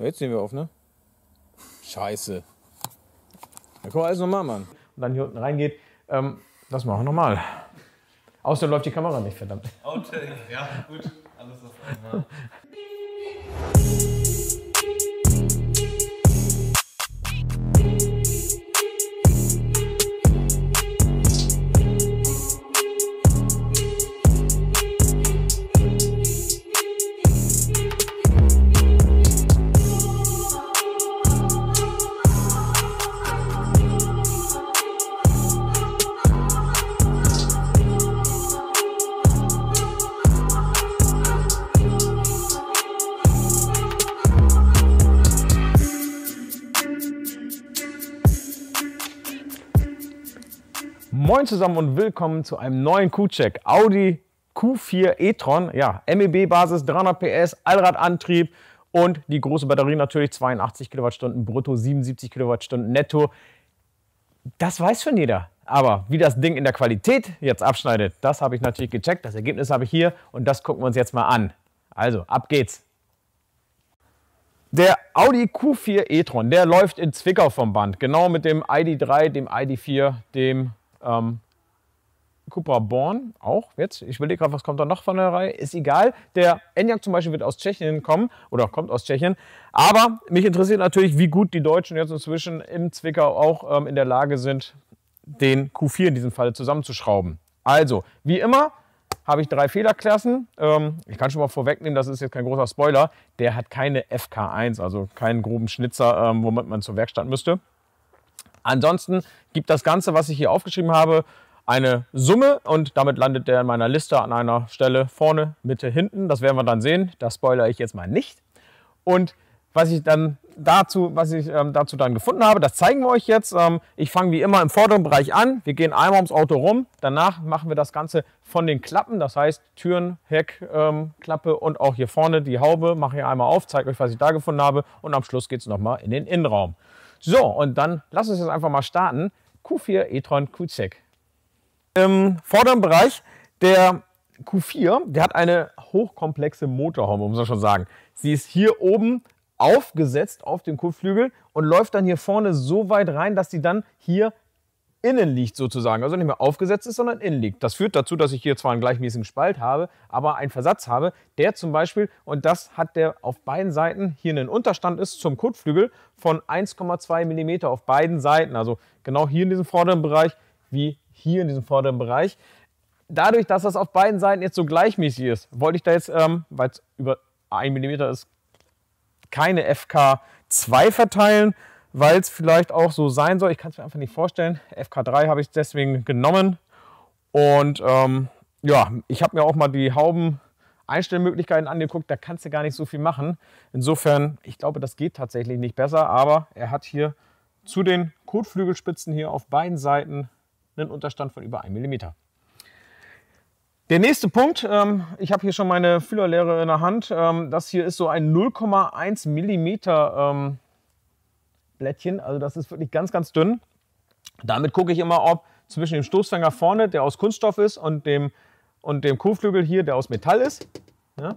Jetzt nehmen wir auf, ne? Scheiße. Dann können wir alles nochmal machen. Und dann hier unten reingeht, ähm, das machen wir nochmal. Außer läuft die Kamera nicht, verdammt. Outtake, ja, gut, alles auf einmal. Moin zusammen und willkommen zu einem neuen Q-Check. Audi Q4 e-tron, ja, MEB-Basis, 300 PS, Allradantrieb und die große Batterie natürlich, 82 Kilowattstunden brutto, 77 Kilowattstunden netto. Das weiß schon jeder. Aber wie das Ding in der Qualität jetzt abschneidet, das habe ich natürlich gecheckt. Das Ergebnis habe ich hier und das gucken wir uns jetzt mal an. Also, ab geht's. Der Audi Q4 e-tron, der läuft in Zwickau vom Band. Genau mit dem ID3, dem ID4, dem ähm, Cupra Born auch jetzt. Ich überlege gerade, was kommt da noch von der Reihe. Ist egal. Der Enyaq zum Beispiel wird aus Tschechien kommen oder kommt aus Tschechien. Aber mich interessiert natürlich, wie gut die Deutschen jetzt inzwischen im Zwickau auch ähm, in der Lage sind, den Q4 in diesem Falle zusammenzuschrauben. Also, wie immer habe ich drei Fehlerklassen. Ähm, ich kann schon mal vorwegnehmen, das ist jetzt kein großer Spoiler. Der hat keine FK1, also keinen groben Schnitzer, ähm, womit man zur Werkstatt müsste. Ansonsten gibt das Ganze, was ich hier aufgeschrieben habe, eine Summe und damit landet der in meiner Liste an einer Stelle vorne, Mitte, hinten. Das werden wir dann sehen. Das spoilere ich jetzt mal nicht. Und was ich dann dazu, was ich ähm, dazu dann gefunden habe, das zeigen wir euch jetzt. Ähm, ich fange wie immer im vorderen Bereich an. Wir gehen einmal ums Auto rum. Danach machen wir das Ganze von den Klappen, das heißt Türen, Heckklappe ähm, und auch hier vorne die Haube. Mache ich einmal auf, zeige euch, was ich da gefunden habe und am Schluss geht es nochmal in den Innenraum. So, und dann lass uns jetzt einfach mal starten. Q4 e-tron Q-Check. Im vorderen Bereich der Q4, der hat eine hochkomplexe Motorhaube, muss man schon sagen. Sie ist hier oben aufgesetzt auf dem Kotflügel und läuft dann hier vorne so weit rein, dass sie dann hier innen liegt sozusagen, also nicht mehr aufgesetzt ist, sondern innen liegt. Das führt dazu, dass ich hier zwar einen gleichmäßigen Spalt habe, aber einen Versatz habe, der zum Beispiel, und das hat der auf beiden Seiten hier einen Unterstand ist zum Kotflügel von 1,2 mm auf beiden Seiten, also genau hier in diesem vorderen Bereich wie hier in diesem vorderen Bereich. Dadurch, dass das auf beiden Seiten jetzt so gleichmäßig ist, wollte ich da jetzt, ähm, weil es über 1 mm ist, keine FK2 verteilen, weil es vielleicht auch so sein soll. Ich kann es mir einfach nicht vorstellen. FK3 habe ich deswegen genommen. Und ähm, ja, ich habe mir auch mal die Hauben Einstellmöglichkeiten angeguckt, da kannst du gar nicht so viel machen. Insofern, ich glaube, das geht tatsächlich nicht besser, aber er hat hier zu den Kotflügelspitzen hier auf beiden Seiten einen Unterstand von über 1 mm. Der nächste Punkt, ähm, ich habe hier schon meine Fühlerlehre in der Hand. Ähm, das hier ist so ein 0,1 mm ähm, Blättchen. Also das ist wirklich ganz, ganz dünn. Damit gucke ich immer, ob zwischen dem Stoßfänger vorne, der aus Kunststoff ist, und dem, und dem Kuhflügel hier, der aus Metall ist, ja,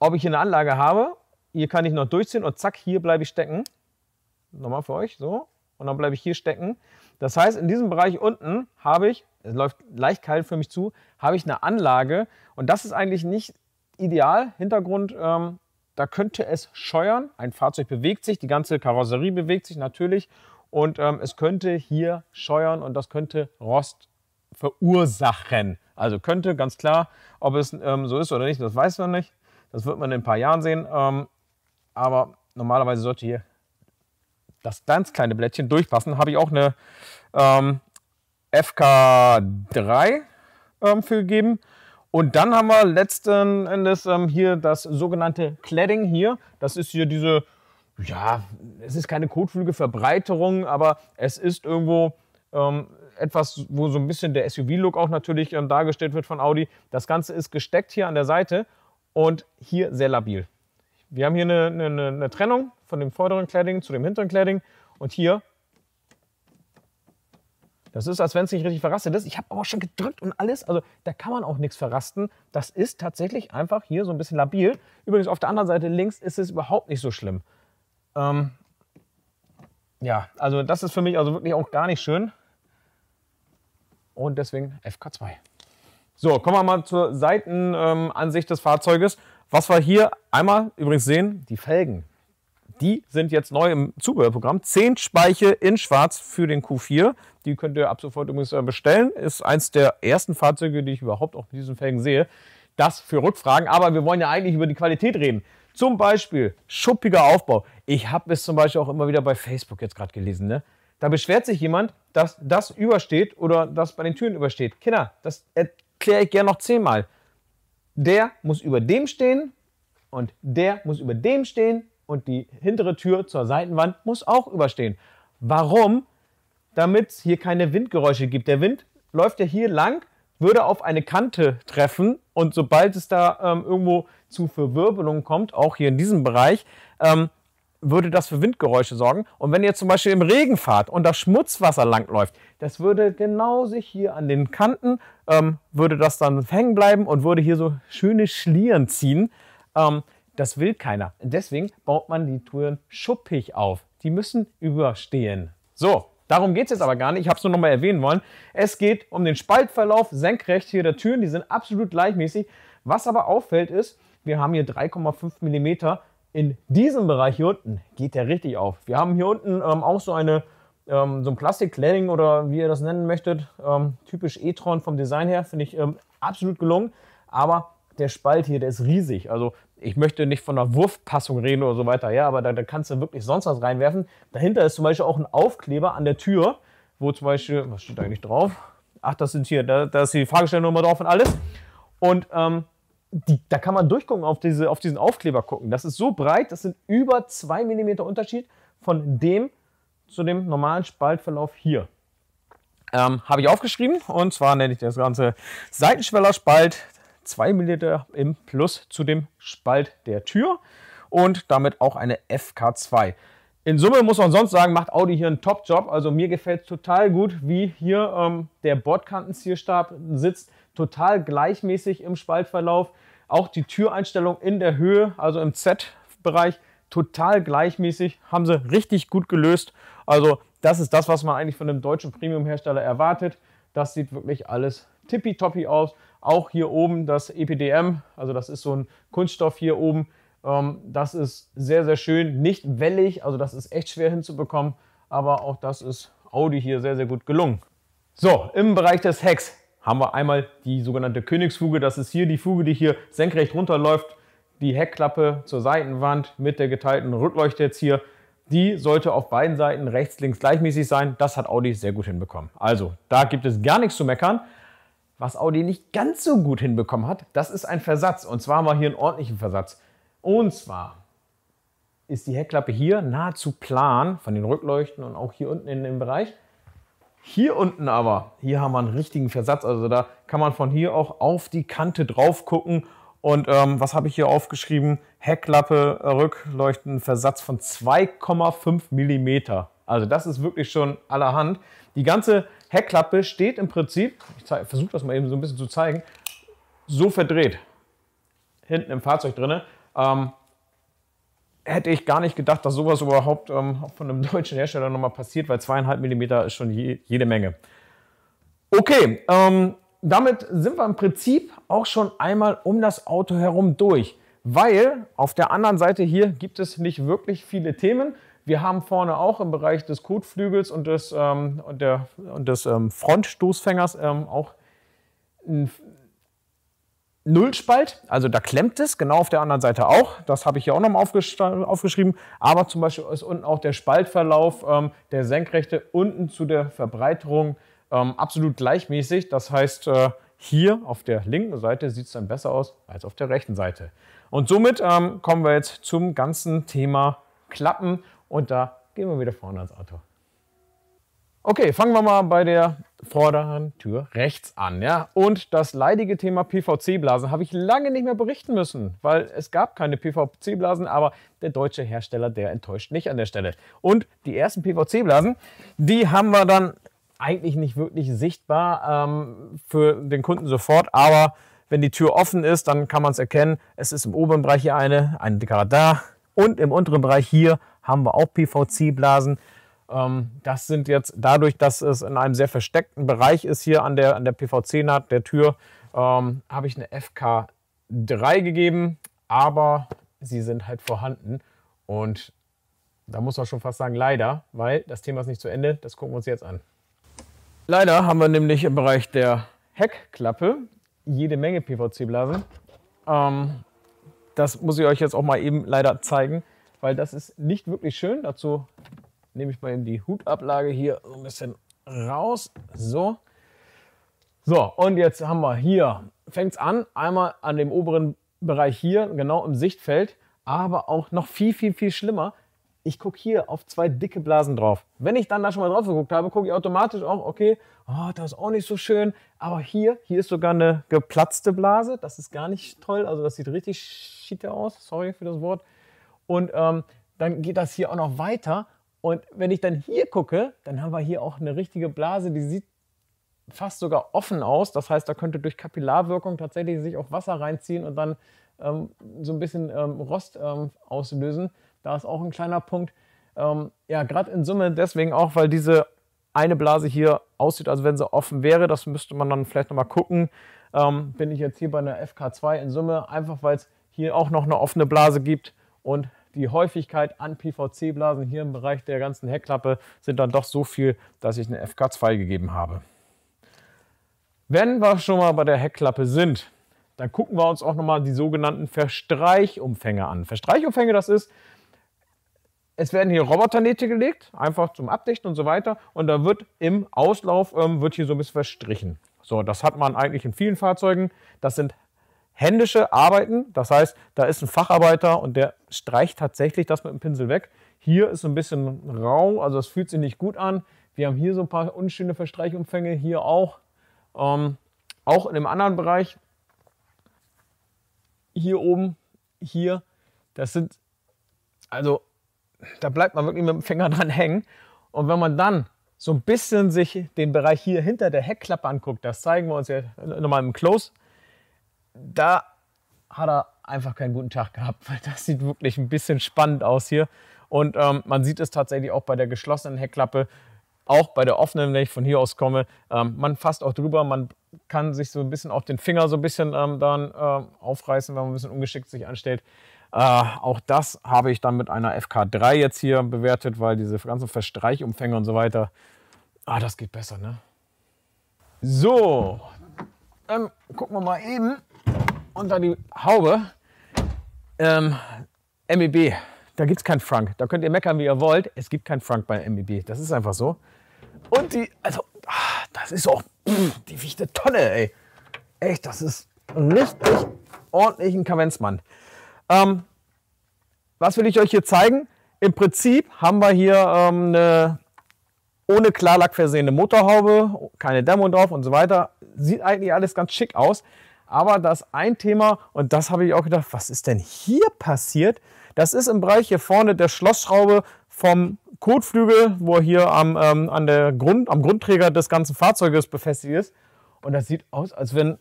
ob ich hier eine Anlage habe. Hier kann ich noch durchziehen und zack, hier bleibe ich stecken. Nochmal für euch, so. Und dann bleibe ich hier stecken. Das heißt, in diesem Bereich unten habe ich, es läuft leicht kalt für mich zu, habe ich eine Anlage. Und das ist eigentlich nicht ideal. Hintergrund ähm, da könnte es scheuern. Ein Fahrzeug bewegt sich, die ganze Karosserie bewegt sich natürlich und ähm, es könnte hier scheuern und das könnte Rost verursachen. Also könnte, ganz klar, ob es ähm, so ist oder nicht, das weiß man nicht. Das wird man in ein paar Jahren sehen. Ähm, aber normalerweise sollte hier das ganz kleine Blättchen durchpassen. Habe ich auch eine ähm, FK3 ähm, für gegeben. Und dann haben wir letzten Endes ähm, hier das sogenannte Cladding hier. Das ist hier diese, ja, es ist keine kotflüge aber es ist irgendwo ähm, etwas, wo so ein bisschen der SUV-Look auch natürlich ähm, dargestellt wird von Audi. Das Ganze ist gesteckt hier an der Seite und hier sehr labil. Wir haben hier eine, eine, eine Trennung von dem vorderen Cladding zu dem hinteren Cladding und hier das ist, als wenn es nicht richtig verrastet ist. Ich habe aber schon gedrückt und alles. Also da kann man auch nichts verrasten. Das ist tatsächlich einfach hier so ein bisschen labil. Übrigens auf der anderen Seite links ist es überhaupt nicht so schlimm. Ähm, ja, also das ist für mich also wirklich auch gar nicht schön. Und deswegen FK2. So, kommen wir mal zur Seitenansicht ähm, des Fahrzeuges. Was wir hier einmal übrigens sehen, die Felgen die sind jetzt neu im Zubehörprogramm. Zehn Speiche in Schwarz für den Q4. Die könnt ihr ab sofort übrigens äh, bestellen. Ist eins der ersten Fahrzeuge, die ich überhaupt auch mit diesen Felgen sehe. Das für Rückfragen. Aber wir wollen ja eigentlich über die Qualität reden. Zum Beispiel schuppiger Aufbau. Ich habe es zum Beispiel auch immer wieder bei Facebook jetzt gerade gelesen. Ne? Da beschwert sich jemand, dass das übersteht oder das bei den Türen übersteht. Kinder, das erkläre ich gerne noch zehnmal. Der muss über dem stehen und der muss über dem stehen und die hintere Tür zur Seitenwand muss auch überstehen. Warum? Damit es hier keine Windgeräusche gibt. Der Wind läuft ja hier lang, würde auf eine Kante treffen und sobald es da ähm, irgendwo zu Verwirbelungen kommt, auch hier in diesem Bereich, ähm, würde das für Windgeräusche sorgen. Und wenn ihr zum Beispiel im Regen fahrt und das Schmutzwasser langläuft, das würde genau sich hier an den Kanten, ähm, würde das dann hängen bleiben und würde hier so schöne Schlieren ziehen. Ähm, das will keiner. Deswegen baut man die Türen schuppig auf. Die müssen überstehen. So, Darum geht es jetzt aber gar nicht, ich habe es nur nochmal erwähnen wollen. Es geht um den Spaltverlauf senkrecht hier der Türen, die sind absolut gleichmäßig. Was aber auffällt ist, wir haben hier 3,5 mm. In diesem Bereich hier unten geht der richtig auf. Wir haben hier unten ähm, auch so, eine, ähm, so ein Plastik-Cladding oder wie ihr das nennen möchtet, ähm, typisch e-tron vom Design her, finde ich ähm, absolut gelungen. Aber der Spalt hier, der ist riesig. Also ich möchte nicht von einer Wurfpassung reden oder so weiter, ja, aber da, da kannst du wirklich sonst was reinwerfen. Dahinter ist zum Beispiel auch ein Aufkleber an der Tür, wo zum Beispiel, was steht eigentlich drauf? Ach, das sind hier, da, da ist die Fragestellnummer drauf und alles. Und ähm, die, da kann man durchgucken, auf, diese, auf diesen Aufkleber gucken. Das ist so breit, das sind über 2 mm Unterschied von dem zu dem normalen Spaltverlauf hier. Ähm, Habe ich aufgeschrieben und zwar nenne ich das Ganze Seitenschwellerspalt 2 mm im Plus zu dem Spalt der Tür und damit auch eine FK2. In Summe muss man sonst sagen, macht Audi hier einen Top-Job. Also mir gefällt es total gut, wie hier ähm, der Bordkantenzierstab sitzt. Total gleichmäßig im Spaltverlauf. Auch die Türeinstellung in der Höhe, also im Z-Bereich, total gleichmäßig. Haben sie richtig gut gelöst. Also das ist das, was man eigentlich von einem deutschen Premium-Hersteller erwartet. Das sieht wirklich alles tippitoppi aus. Auch hier oben das EPDM, also das ist so ein Kunststoff hier oben. Ähm, das ist sehr, sehr schön, nicht wellig, also das ist echt schwer hinzubekommen, aber auch das ist Audi hier sehr, sehr gut gelungen. So, im Bereich des Hecks haben wir einmal die sogenannte Königsfuge. Das ist hier die Fuge, die hier senkrecht runterläuft. Die Heckklappe zur Seitenwand mit der geteilten Rückleuchte jetzt hier. Die sollte auf beiden Seiten rechts, links gleichmäßig sein. Das hat Audi sehr gut hinbekommen. Also, da gibt es gar nichts zu meckern. Was Audi nicht ganz so gut hinbekommen hat, das ist ein Versatz. Und zwar mal hier einen ordentlichen Versatz. Und zwar ist die Heckklappe hier nahezu plan von den Rückleuchten und auch hier unten in dem Bereich. Hier unten aber, hier haben wir einen richtigen Versatz. Also da kann man von hier auch auf die Kante drauf gucken. Und ähm, was habe ich hier aufgeschrieben? Heckklappe, äh, Rückleuchten, Versatz von 2,5 mm. Also das ist wirklich schon allerhand. Die ganze Heckklappe steht im Prinzip, ich versuche das mal eben so ein bisschen zu zeigen, so verdreht. Hinten im Fahrzeug drin. Ähm, hätte ich gar nicht gedacht, dass sowas überhaupt ähm, von einem deutschen Hersteller nochmal passiert, weil zweieinhalb Millimeter ist schon je, jede Menge. Okay, ähm, damit sind wir im Prinzip auch schon einmal um das Auto herum durch, weil auf der anderen Seite hier gibt es nicht wirklich viele Themen. Wir haben vorne auch im Bereich des Kotflügels und des, ähm, und der, und des ähm, Frontstoßfängers ähm, auch einen Nullspalt. Also da klemmt es, genau auf der anderen Seite auch. Das habe ich hier auch nochmal aufgeschrieben. Aber zum Beispiel ist unten auch der Spaltverlauf, ähm, der senkrechte, unten zu der Verbreiterung ähm, absolut gleichmäßig. Das heißt, äh, hier auf der linken Seite sieht es dann besser aus als auf der rechten Seite. Und somit ähm, kommen wir jetzt zum ganzen Thema Klappen und da gehen wir wieder vorne ans Auto. Okay, fangen wir mal bei der vorderen Tür rechts an. Ja? Und das leidige Thema PVC-Blasen habe ich lange nicht mehr berichten müssen, weil es gab keine PVC-Blasen, aber der deutsche Hersteller, der enttäuscht nicht an der Stelle. Und die ersten PVC-Blasen, die haben wir dann eigentlich nicht wirklich sichtbar ähm, für den Kunden sofort, aber wenn die Tür offen ist, dann kann man es erkennen. Es ist im oberen Bereich hier eine, ein dicker da und im unteren Bereich hier haben wir auch PVC-Blasen. Ähm, das sind jetzt dadurch, dass es in einem sehr versteckten Bereich ist hier an der, an der PVC-Naht der Tür, ähm, habe ich eine FK3 gegeben, aber sie sind halt vorhanden und da muss man schon fast sagen, leider, weil das Thema ist nicht zu Ende, das gucken wir uns jetzt an. Leider haben wir nämlich im Bereich der Heckklappe jede Menge PVC-Blasen. Ähm, das muss ich euch jetzt auch mal eben leider zeigen weil das ist nicht wirklich schön. Dazu nehme ich mal eben die Hutablage hier so ein bisschen raus. So. So, und jetzt haben wir hier, fängt es an, einmal an dem oberen Bereich hier, genau im Sichtfeld, aber auch noch viel, viel, viel schlimmer. Ich gucke hier auf zwei dicke Blasen drauf. Wenn ich dann da schon mal drauf geguckt habe, gucke ich automatisch auch, okay, oh, das ist auch nicht so schön. Aber hier, hier ist sogar eine geplatzte Blase. Das ist gar nicht toll. Also das sieht richtig schitter aus. Sorry für das Wort. Und ähm, dann geht das hier auch noch weiter. Und wenn ich dann hier gucke, dann haben wir hier auch eine richtige Blase, die sieht fast sogar offen aus. Das heißt, da könnte durch Kapillarwirkung tatsächlich sich auch Wasser reinziehen und dann ähm, so ein bisschen ähm, Rost ähm, auslösen. Da ist auch ein kleiner Punkt. Ähm, ja, gerade in Summe deswegen auch, weil diese eine Blase hier aussieht, als wenn sie offen wäre. Das müsste man dann vielleicht nochmal gucken. Ähm, bin ich jetzt hier bei einer FK2 in Summe, einfach weil es hier auch noch eine offene Blase gibt und die Häufigkeit an PVC-Blasen hier im Bereich der ganzen Heckklappe sind dann doch so viel, dass ich eine FK2 gegeben habe. Wenn wir schon mal bei der Heckklappe sind, dann gucken wir uns auch nochmal die sogenannten Verstreichumfänge an. Verstreichumfänge, das ist, es werden hier Roboternähte gelegt, einfach zum Abdichten und so weiter. Und da wird im Auslauf, ähm, wird hier so ein bisschen verstrichen. So, das hat man eigentlich in vielen Fahrzeugen. Das sind händische Arbeiten. Das heißt, da ist ein Facharbeiter und der streicht tatsächlich das mit dem Pinsel weg. Hier ist so ein bisschen rau, also das fühlt sich nicht gut an. Wir haben hier so ein paar unschöne Verstreichumfänge, hier auch. Ähm, auch in dem anderen Bereich, hier oben, hier, das sind, also da bleibt man wirklich mit dem Finger dran hängen. Und wenn man dann so ein bisschen sich den Bereich hier hinter der Heckklappe anguckt, das zeigen wir uns jetzt nochmal im Close, da hat er einfach keinen guten Tag gehabt, weil das sieht wirklich ein bisschen spannend aus hier. Und ähm, man sieht es tatsächlich auch bei der geschlossenen Heckklappe, auch bei der offenen, wenn ich von hier aus komme. Ähm, man fasst auch drüber, man kann sich so ein bisschen auch den Finger so ein bisschen ähm, dann äh, aufreißen, wenn man ein bisschen ungeschickt sich anstellt. Äh, auch das habe ich dann mit einer FK3 jetzt hier bewertet, weil diese ganzen Verstreichumfänge und so weiter, ah, das geht besser, ne? So, ähm, gucken wir mal eben unter die Haube. Ähm, MEB, da gibt es keinen Frank. Da könnt ihr meckern, wie ihr wollt. Es gibt keinen Frank bei MEB. Das ist einfach so. Und die, also, ach, das ist auch, pff, die wiegt eine Tonne, ey. Echt, das ist richtig ordentlich ein Kavenzmann. Ähm, was will ich euch hier zeigen? Im Prinzip haben wir hier ähm, eine ohne Klarlack versehene Motorhaube, keine Dämmung drauf und so weiter. Sieht eigentlich alles ganz schick aus. Aber das ein Thema, und das habe ich auch gedacht, was ist denn hier passiert? Das ist im Bereich hier vorne der Schlossschraube vom Kotflügel, wo er hier am, ähm, an der Grund, am Grundträger des ganzen Fahrzeuges befestigt ist. Und das sieht aus, als wenn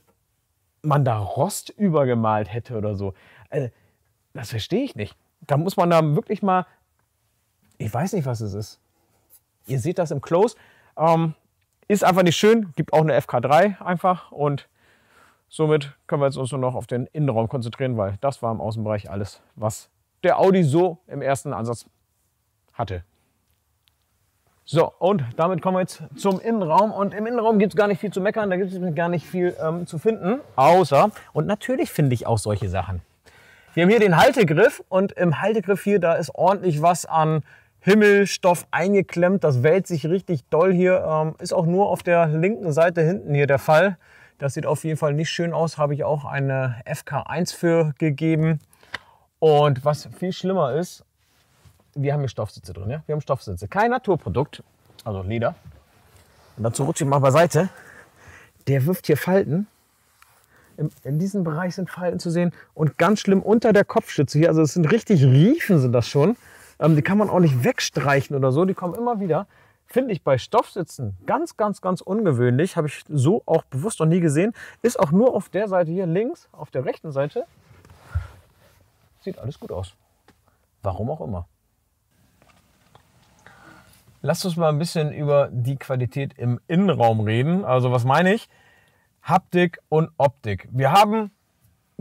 man da Rost übergemalt hätte oder so. Also, das verstehe ich nicht. Da muss man da wirklich mal, ich weiß nicht, was es ist. Ihr seht das im Close. Ähm, ist einfach nicht schön, gibt auch eine FK3 einfach und Somit können wir jetzt uns nur noch auf den Innenraum konzentrieren, weil das war im Außenbereich alles, was der Audi so im ersten Ansatz hatte. So, und damit kommen wir jetzt zum Innenraum. Und im Innenraum gibt es gar nicht viel zu meckern, da gibt es gar nicht viel ähm, zu finden. Außer, und natürlich finde ich auch solche Sachen. Wir haben hier den Haltegriff und im Haltegriff hier, da ist ordentlich was an Himmelstoff eingeklemmt. Das wälzt sich richtig doll hier. Ähm, ist auch nur auf der linken Seite hinten hier der Fall. Das sieht auf jeden Fall nicht schön aus. Habe ich auch eine FK1 für gegeben. Und was viel schlimmer ist, wir haben hier Stoffsitze drin. Ja? Wir haben Stoffsitze. Kein Naturprodukt, also Leder. Und dazu rutsche ich mal beiseite. Der wirft hier Falten. In, diesem Bereich sind Falten zu sehen. Und ganz schlimm unter der Kopfstütze hier. Also es sind richtig Riefen sind das schon. Ähm, die kann man auch nicht wegstreichen oder so. Die kommen immer wieder finde ich bei Stoffsitzen ganz, ganz, ganz ungewöhnlich. Habe ich so auch bewusst noch nie gesehen. Ist auch nur auf der Seite hier links, auf der rechten Seite. Sieht alles gut aus. Warum auch immer. Lasst uns mal ein bisschen über die Qualität im Innenraum reden. Also was meine ich? Haptik und Optik. Wir haben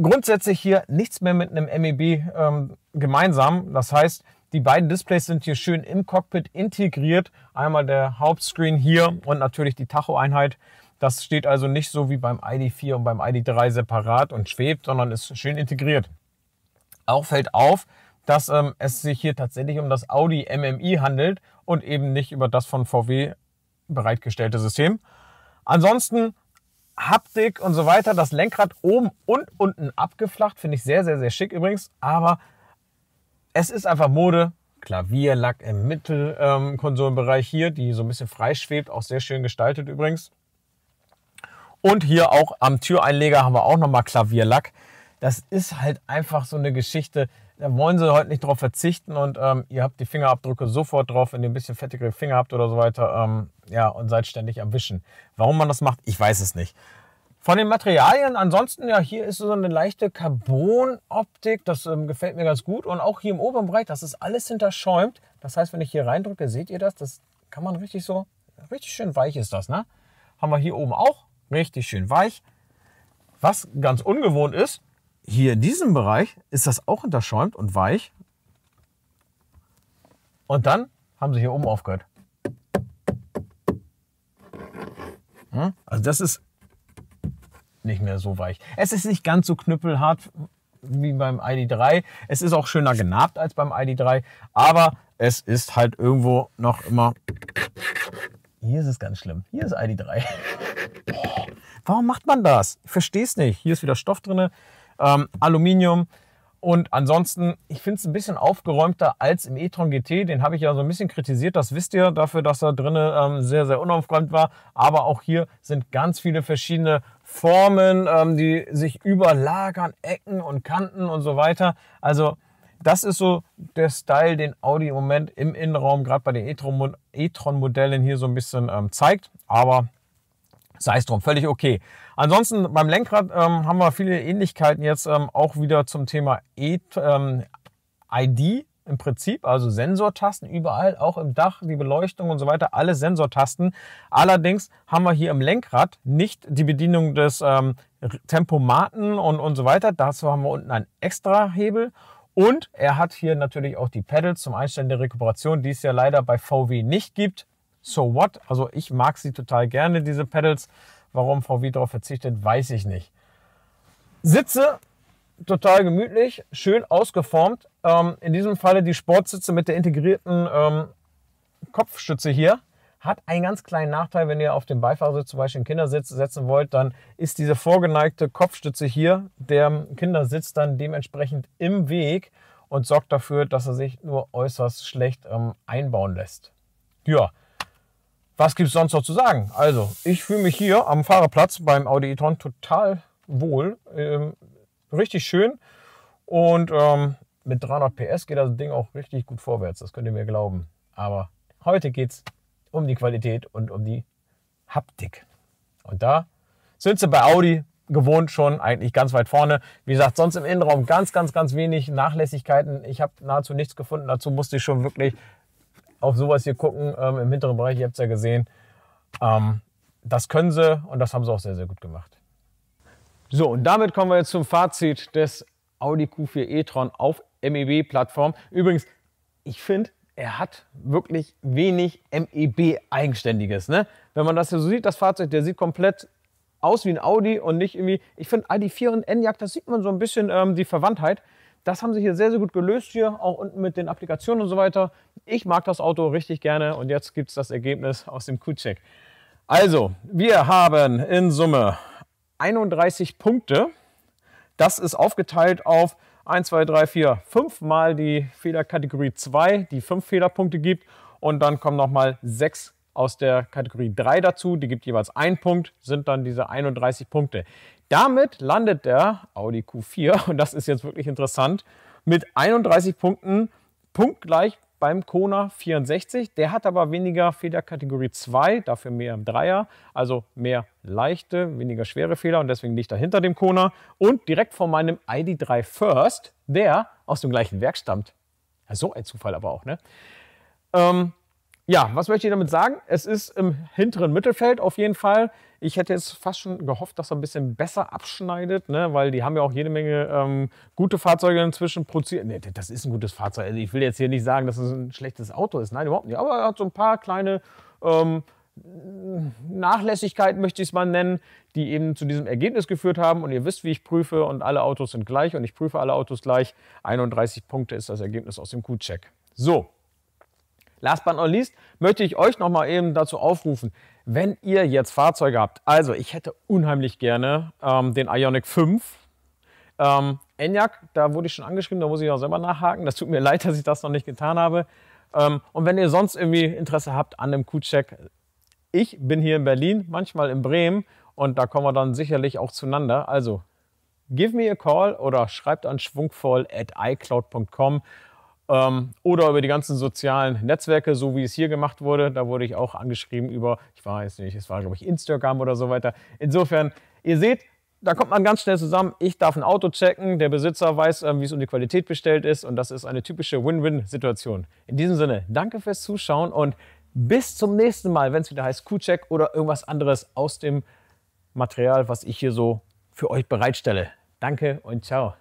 grundsätzlich hier nichts mehr mit einem MEB ähm, gemeinsam. Das heißt, die beiden Displays sind hier schön im Cockpit integriert. Einmal der Hauptscreen hier und natürlich die Tachoeinheit. Das steht also nicht so wie beim ID4 und beim ID3 separat und schwebt, sondern ist schön integriert. Auch fällt auf, dass ähm, es sich hier tatsächlich um das Audi MMI handelt und eben nicht über das von VW bereitgestellte System. Ansonsten Haptik und so weiter, das Lenkrad oben und unten abgeflacht, finde ich sehr, sehr, sehr schick übrigens, aber es ist einfach Mode. Klavierlack im Mittelkonsolenbereich ähm, hier, die so ein bisschen freischwebt, auch sehr schön gestaltet übrigens. Und hier auch am Türeinleger haben wir auch nochmal Klavierlack. Das ist halt einfach so eine Geschichte, da wollen sie heute nicht drauf verzichten und ähm, ihr habt die Fingerabdrücke sofort drauf, wenn ihr ein bisschen fettigere Finger habt oder so weiter. Ähm, ja, und seid ständig am Wischen. Warum man das macht, ich weiß es nicht. Von den Materialien ansonsten, ja, hier ist so eine leichte Carbon-Optik, das ähm, gefällt mir ganz gut. Und auch hier im oberen Bereich, das ist alles hinterschäumt. Das heißt, wenn ich hier reindrücke, seht ihr das, das kann man richtig so, richtig schön weich ist das, ne? Haben wir hier oben auch, richtig schön weich. Was ganz ungewohnt ist, hier in diesem Bereich ist das auch hinterschäumt und weich. Und dann haben sie hier oben aufgehört. Hm? Also das ist nicht mehr so weich. Es ist nicht ganz so knüppelhart wie beim ID3. Es ist auch schöner genabt als beim ID3, aber es ist halt irgendwo noch immer. Hier ist es ganz schlimm. Hier ist ID3. warum macht man das? Ich verstehe es nicht. Hier ist wieder Stoff drin, ähm, Aluminium. Und ansonsten, ich finde es ein bisschen aufgeräumter als im e-tron GT. Den habe ich ja so ein bisschen kritisiert, das wisst ihr, dafür, dass er drinnen ähm, sehr, sehr unaufgeräumt war. Aber auch hier sind ganz viele verschiedene Formen, ähm, die sich überlagern, Ecken und Kanten und so weiter. Also das ist so der Style, den Audi im Moment im Innenraum, gerade bei den e-tron-Modellen hier so ein bisschen ähm, zeigt. Aber sei es drum, völlig okay. Ansonsten beim Lenkrad ähm, haben wir viele Ähnlichkeiten jetzt ähm, auch wieder zum Thema e ähm, ID im Prinzip, also Sensortasten überall, auch im Dach, die Beleuchtung und so weiter, alle Sensortasten. Allerdings haben wir hier im Lenkrad nicht die Bedienung des ähm, Tempomaten und, und so weiter. Dazu haben wir unten einen extra Hebel. Und er hat hier natürlich auch die Pedals zum Einstellen der Rekuperation, die es ja leider bei VW nicht gibt. So what? Also ich mag sie total gerne, diese Pedals. Warum VW darauf verzichtet, weiß ich nicht. Sitze total gemütlich, schön ausgeformt ähm, in diesem Falle die Sportsitze mit der integrierten ähm, Kopfstütze hier, hat einen ganz kleinen Nachteil, wenn ihr auf dem Beifahrersitz zum Beispiel einen Kindersitz setzen wollt, dann ist diese vorgeneigte Kopfstütze hier, der Kindersitz dann dementsprechend im Weg und sorgt dafür, dass er sich nur äußerst schlecht ähm, einbauen lässt. Ja, was gibt es sonst noch zu sagen? Also, ich fühle mich hier am Fahrerplatz beim Audi e-tron total wohl, ähm, richtig schön und ähm, mit 300 PS geht das Ding auch richtig gut vorwärts, das könnt ihr mir glauben. Aber heute geht es um die Qualität und um die Haptik. Und da sind sie bei Audi gewohnt schon eigentlich ganz weit vorne. Wie gesagt, sonst im Innenraum ganz, ganz, ganz wenig Nachlässigkeiten. Ich habe nahezu nichts gefunden. Dazu musste ich schon wirklich auf sowas hier gucken. Ähm, Im hinteren Bereich, ihr habt es ja gesehen. Ähm, das können sie und das haben sie auch sehr, sehr gut gemacht. So, und damit kommen wir jetzt zum Fazit des Audi Q4 e-tron auf MEB-Plattform. Übrigens, ich finde, er hat wirklich wenig MEB-Eigenständiges. Ne? Wenn man das hier so sieht, das Fahrzeug, der sieht komplett aus wie ein Audi und nicht irgendwie, ich finde ID4 und Enyaq, das sieht man so ein bisschen ähm, die Verwandtheit. Das haben sie hier sehr, sehr gut gelöst hier, auch unten mit den Applikationen und so weiter. Ich mag das Auto richtig gerne und jetzt gibt es das Ergebnis aus dem Q-Check. Also, wir haben in Summe 31 Punkte. Das ist aufgeteilt auf 1, 2, 3, 4, 5 mal die Fehlerkategorie 2, die 5 Fehlerpunkte gibt. Und dann kommen nochmal 6 aus der Kategorie 3 dazu, die gibt jeweils einen Punkt, sind dann diese 31 Punkte. Damit landet der Audi Q4, und das ist jetzt wirklich interessant, mit 31 Punkten punktgleich beim Kona 64. Der hat aber weniger Fehler Kategorie 2, dafür mehr im Dreier, also mehr leichte, weniger schwere Fehler und deswegen liegt er hinter dem Kona. Und direkt vor meinem ID3 First, der aus dem gleichen Werk stammt. Ja, so ein Zufall aber auch, ne? Ähm, ja, was möchte ich damit sagen? Es ist im hinteren Mittelfeld auf jeden Fall. Ich hätte jetzt fast schon gehofft, dass er ein bisschen besser abschneidet, ne? weil die haben ja auch jede Menge ähm, gute Fahrzeuge inzwischen produziert. Nee, das ist ein gutes Fahrzeug. Also ich will jetzt hier nicht sagen, dass es ein schlechtes Auto ist. Nein, überhaupt nicht. Aber er hat so ein paar kleine ähm, Nachlässigkeiten, möchte ich es mal nennen, die eben zu diesem Ergebnis geführt haben. Und ihr wisst, wie ich prüfe und alle Autos sind gleich und ich prüfe alle Autos gleich. 31 Punkte ist das Ergebnis aus dem Q-Check. So, Last but not least möchte ich euch noch mal eben dazu aufrufen, wenn ihr jetzt Fahrzeuge habt, also ich hätte unheimlich gerne ähm, den Ionic 5. Ähm, Enyaq, da wurde ich schon angeschrieben, da muss ich auch selber nachhaken. Das tut mir leid, dass ich das noch nicht getan habe. Ähm, und wenn ihr sonst irgendwie Interesse habt an einem Q-Check, ich bin hier in Berlin, manchmal in Bremen und da kommen wir dann sicherlich auch zueinander. Also give me a call oder schreibt an schwungvoll at icloud.com ähm, oder über die ganzen sozialen Netzwerke, so wie es hier gemacht wurde. Da wurde ich auch angeschrieben über, ich weiß nicht, es war glaube ich Instagram oder so weiter. Insofern, ihr seht, da kommt man ganz schnell zusammen. Ich darf ein Auto checken, der Besitzer weiß, ähm, wie es um die Qualität bestellt ist und das ist eine typische Win-Win-Situation. In diesem Sinne, danke fürs Zuschauen und bis zum nächsten Mal, wenn es wieder heißt Q-Check oder irgendwas anderes aus dem Material, was ich hier so für euch bereitstelle. Danke und ciao.